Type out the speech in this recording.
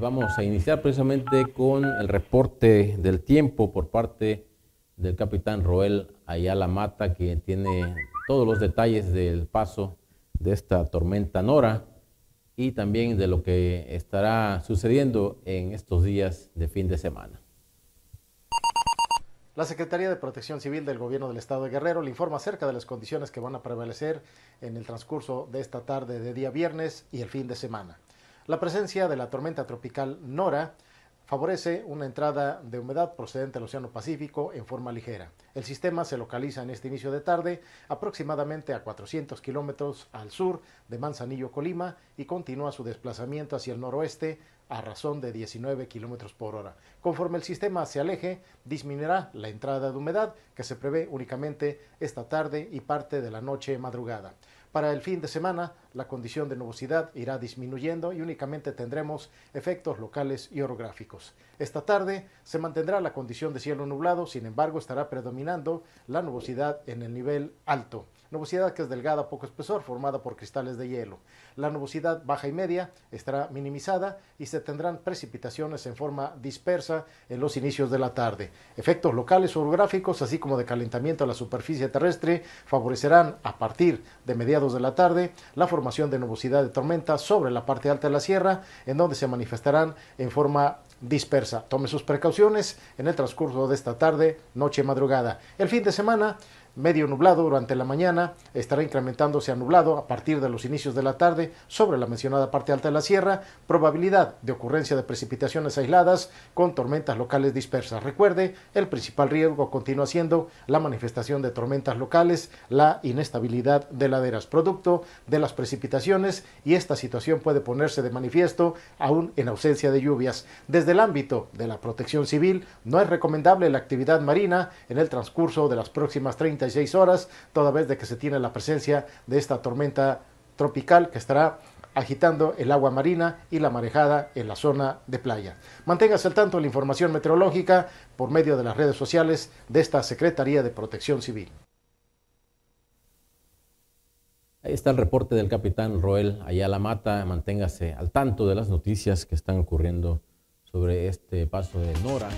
Vamos a iniciar precisamente con el reporte del tiempo por parte del capitán Roel Ayala Mata, que tiene todos los detalles del paso de esta tormenta Nora y también de lo que estará sucediendo en estos días de fin de semana. La Secretaría de Protección Civil del Gobierno del Estado de Guerrero le informa acerca de las condiciones que van a prevalecer en el transcurso de esta tarde de día viernes y el fin de semana. La presencia de la tormenta tropical Nora favorece una entrada de humedad procedente del Océano Pacífico en forma ligera. El sistema se localiza en este inicio de tarde aproximadamente a 400 kilómetros al sur de Manzanillo, Colima, y continúa su desplazamiento hacia el noroeste a razón de 19 kilómetros por hora. Conforme el sistema se aleje, disminuirá la entrada de humedad que se prevé únicamente esta tarde y parte de la noche madrugada. Para el fin de semana, la condición de nubosidad irá disminuyendo y únicamente tendremos efectos locales y orográficos. Esta tarde se mantendrá la condición de cielo nublado, sin embargo estará predominando la nubosidad en el nivel alto. Nubosidad que es delgada, poco espesor, formada por cristales de hielo. La nubosidad baja y media estará minimizada y se tendrán precipitaciones en forma dispersa en los inicios de la tarde. Efectos locales orográficos, así como de calentamiento a la superficie terrestre, favorecerán a partir de mediados de la tarde la formación de nubosidad de tormenta sobre la parte alta de la sierra, en donde se manifestarán en forma dispersa. Tome sus precauciones en el transcurso de esta tarde, noche, madrugada. El fin de semana medio nublado durante la mañana, estará incrementándose a nublado a partir de los inicios de la tarde sobre la mencionada parte alta de la sierra, probabilidad de ocurrencia de precipitaciones aisladas con tormentas locales dispersas. Recuerde, el principal riesgo continúa siendo la manifestación de tormentas locales, la inestabilidad de laderas, producto de las precipitaciones y esta situación puede ponerse de manifiesto aún en ausencia de lluvias. Desde el ámbito de la protección civil, no es recomendable la actividad marina en el transcurso de las próximas 30 36 horas, toda vez de que se tiene la presencia de esta tormenta tropical que estará agitando el agua marina y la marejada en la zona de playa. Manténgase al tanto de la información meteorológica por medio de las redes sociales de esta Secretaría de Protección Civil. Ahí está el reporte del capitán Roel allá la Mata. Manténgase al tanto de las noticias que están ocurriendo sobre este paso de Nora.